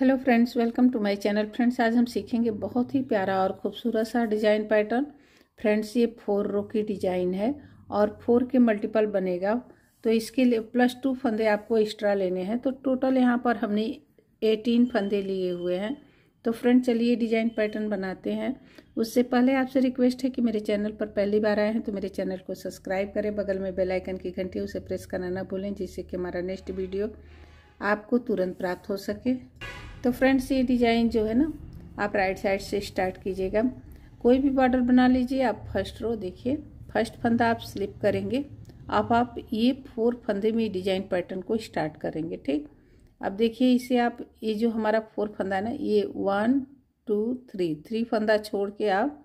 hello friends welcome to my channel friends आज हम सीखेंगे बहुत ही प्यारा और ख़ूबसूरत सा डिज़ाइन पैटर्न फ्रेंड्स ये फोर रो की डिज़ाइन है और फोर के मल्टीपल बनेगा तो इसके लिए प्लस टू फंदे आपको एक्स्ट्रा लेने हैं तो टोटल यहाँ पर हमने एटीन फंदे लिए हुए हैं तो फ्रेंड चलिए डिज़ाइन पैटर्न बनाते हैं उससे पहले आपसे रिक्वेस्ट है कि मेरे चैनल पर पहली बार आए हैं तो मेरे चैनल को सब्सक्राइब करें बगल में बेल आइकन की घंटी उसे प्रेस करना ना भूलें जिससे कि हमारा नेक्स्ट वीडियो आपको तुरंत प्राप्त हो सके तो फ्रेंड्स ये डिजाइन जो है ना आप राइट साइड से स्टार्ट कीजिएगा कोई भी बॉर्डर बना लीजिए आप फर्स्ट रो देखिए फर्स्ट फंदा आप स्लिप करेंगे अब आप ये फोर फंदे में डिजाइन पैटर्न को स्टार्ट करेंगे ठीक अब देखिए इसे आप ये जो हमारा फोर फंदा है ना ये वन टू थ्री थ्री फंदा छोड़ के आप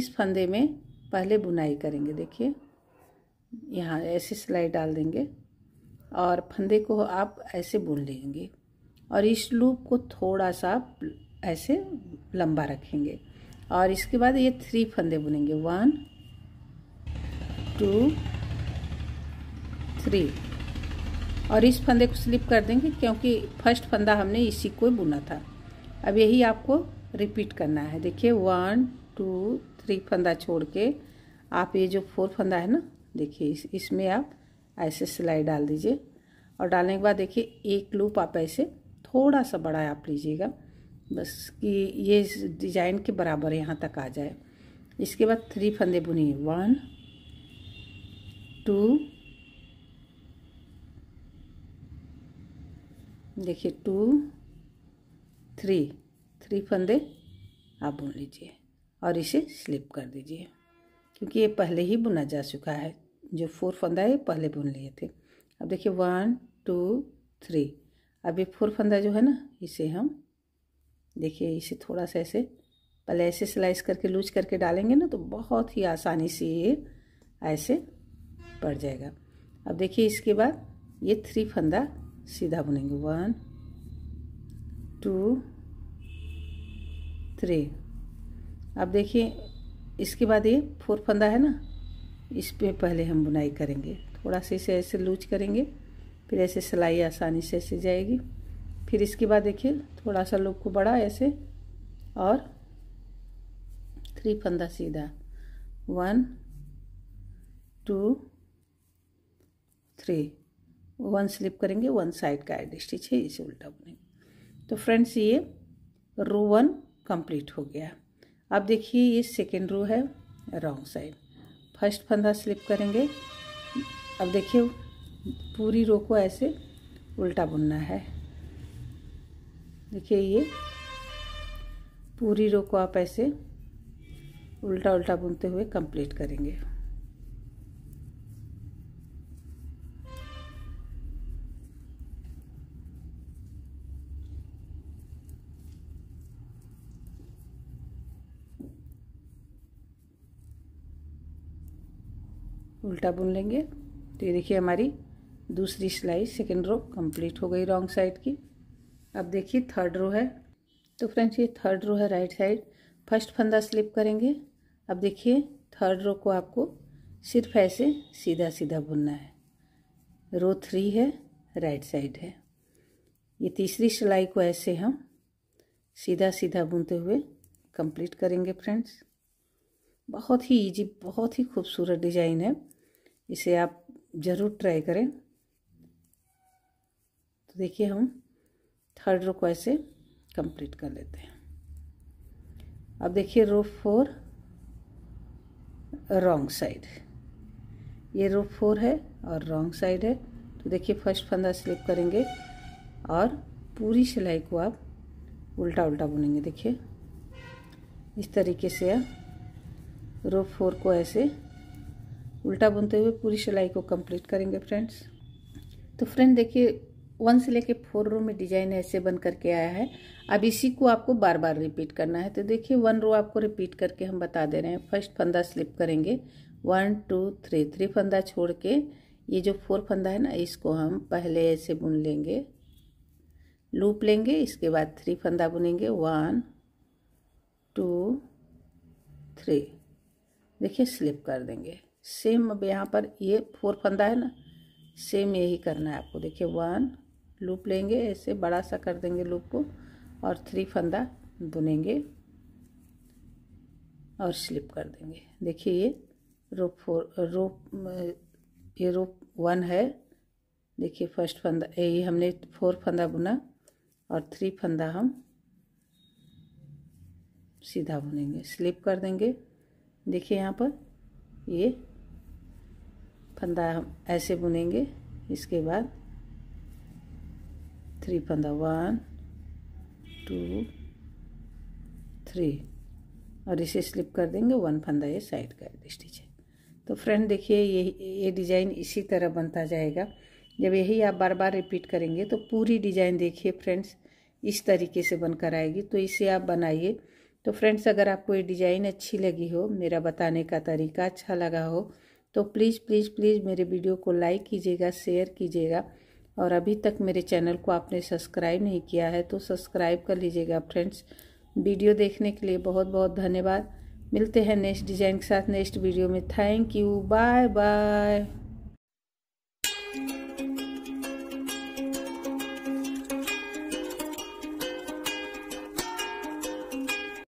इस फंदे में पहले बुनाई करेंगे देखिए यहाँ ऐसे सिलाई डाल देंगे और फंदे को आप ऐसे बुन लेंगे और इस लूप को थोड़ा सा ऐसे लंबा रखेंगे और इसके बाद ये थ्री फंदे बुनेंगे वन टू थ्री और इस फंदे को स्लिप कर देंगे क्योंकि फर्स्ट फंदा हमने इसी को बुना था अब यही आपको रिपीट करना है देखिए वन टू थ्री फंदा छोड़ के आप ये जो फोर फंदा है ना देखिए इसमें इस आप ऐसे सिलाई डाल दीजिए और डालने के बाद देखिए एक लूप आप ऐसे थोड़ा सा बड़ा आप लीजिएगा बस कि ये डिजाइन के बराबर यहाँ तक आ जाए इसके बाद थ्री फंदे बुनिए वन टू देखिए टू थ्री थ्री फंदे आप बुन लीजिए और इसे स्लिप कर दीजिए क्योंकि ये पहले ही बुना जा चुका है जो फोर फंदा है पहले बुन लिए थे अब देखिए वन टू थ्री अब ये फोर फंदा जो है ना इसे हम देखिए इसे थोड़ा सा ऐसे पहले ऐसे स्लाइस करके लूज करके डालेंगे ना तो बहुत ही आसानी से ये ऐसे पड़ जाएगा अब देखिए इसके बाद ये थ्री फंदा सीधा बुनेंगे वन टू थ्री अब देखिए इसके बाद ये फोर फंदा है ना इस पर पहले हम बुनाई करेंगे थोड़ा सा इसे ऐसे लूज करेंगे फिर ऐसे सिलाई आसानी से ऐसे जाएगी फिर इसके बाद देखिए थोड़ा सा लूप को बढ़ा ऐसे और थ्री फंदा सीधा one two three one slip करेंगे वन साइड का एड स्टिच है इसे उल्टा बुनेंगे तो फ्रेंड्स ये रो वन कंप्लीट हो गया अब देखिए ये सेकेंड रो है रॉन्ग साइड फर्स्ट फंदा स्लिप करेंगे अब देखिए पूरी रो को ऐसे उल्टा बुनना है देखिए ये पूरी रो को आप ऐसे उल्टा उल्टा बुनते हुए कंप्लीट करेंगे उल्टा बुन लेंगे तो ये देखिए हमारी दूसरी सिलाई सेकेंड रो कंप्लीट हो गई रॉन्ग साइड की अब देखिए थर्ड रो है तो फ्रेंड्स ये थर्ड रो है राइट साइड फर्स्ट फंदा स्लिप करेंगे अब देखिए थर्ड रो को आपको सिर्फ ऐसे सीधा सीधा बुनना है रो थ्री है राइट साइड है ये तीसरी सिलाई को ऐसे हम सीधा सीधा बुनते हुए कंप्लीट करेंगे फ्रेंड्स बहुत ही इजी बहुत ही खूबसूरत डिजाइन है इसे आप ज़रूर ट्राई करें तो देखिए हम थर्ड रो को ऐसे कंप्लीट कर लेते हैं अब देखिए रो फोर रॉन्ग साइड ये रो फोर है और रॉन्ग साइड है तो देखिए फर्स्ट फंदा स्लिप करेंगे और पूरी सिलाई को आप उल्टा उल्टा बुनेंगे देखिए इस तरीके से आप रो फोर को ऐसे उल्टा बुनते हुए पूरी सिलाई को कंप्लीट करेंगे फ्रेंड्स तो फ्रेंड देखिए वन से लेके फोर रो में डिजाइन ऐसे बन करके आया है अब इसी को आपको बार बार रिपीट करना है तो देखिए वन रो आपको रिपीट करके हम बता दे रहे हैं फर्स्ट फंदा स्लिप करेंगे वन टू थ्री थ्री फंदा छोड़ के ये जो फोर फंदा है ना इसको हम पहले ऐसे बुन लेंगे लूप लेंगे इसके बाद थ्री फंदा बुनेंगे वन टू थ्री देखिए स्लिप कर देंगे सेम अब यहाँ पर ये फोर फंदा है ना सेम यही करना है आपको देखिए वन लूप लेंगे ऐसे बड़ा सा कर देंगे लूप को और थ्री फंदा बुनेंगे और स्लिप कर देंगे देखिए ये रोप फोर रोप ये रोप वन है देखिए फर्स्ट फंदा यही हमने फोर फंदा बुना और थ्री फंदा हम सीधा बुनेंगे स्लिप कर देंगे देखिए यहाँ पर ये फंदा हम ऐसे बुनेंगे इसके बाद थ्री फंदा वन टू थ्री और इसे स्लिप कर देंगे वन फंदा ये साइड का स्टिच है तो फ्रेंड देखिए ये ये डिज़ाइन इसी तरह बनता जाएगा जब यही आप बार बार रिपीट करेंगे तो पूरी डिज़ाइन देखिए फ्रेंड्स इस तरीके से बनकर आएगी तो इसे आप बनाइए तो फ्रेंड्स अगर आपको ये डिज़ाइन अच्छी लगी हो मेरा बताने का तरीका अच्छा लगा हो तो प्लीज़ प्लीज़ प्लीज़ मेरे वीडियो को लाइक कीजिएगा शेयर कीजिएगा और अभी तक मेरे चैनल को आपने सब्सक्राइब नहीं किया है तो सब्सक्राइब कर लीजिएगा फ्रेंड्स वीडियो देखने के लिए बहुत बहुत धन्यवाद मिलते हैं नेक्स्ट डिज़ाइन के साथ नेक्स्ट वीडियो में थैंक यू बाय बाय